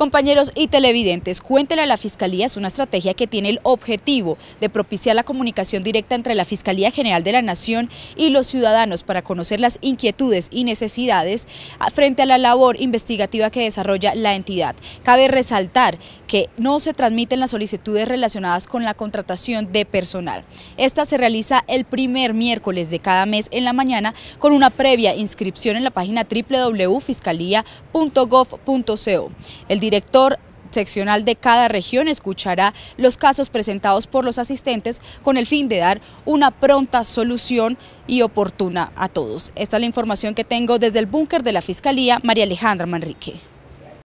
Compañeros y televidentes, Cuéntenle a la Fiscalía es una estrategia que tiene el objetivo de propiciar la comunicación directa entre la Fiscalía General de la Nación y los ciudadanos para conocer las inquietudes y necesidades frente a la labor investigativa que desarrolla la entidad. Cabe resaltar que no se transmiten las solicitudes relacionadas con la contratación de personal. Esta se realiza el primer miércoles de cada mes en la mañana con una previa inscripción en la página www.fiscalía.gov.co. El director seccional de cada región escuchará los casos presentados por los asistentes con el fin de dar una pronta solución y oportuna a todos. Esta es la información que tengo desde el búnker de la Fiscalía, María Alejandra Manrique.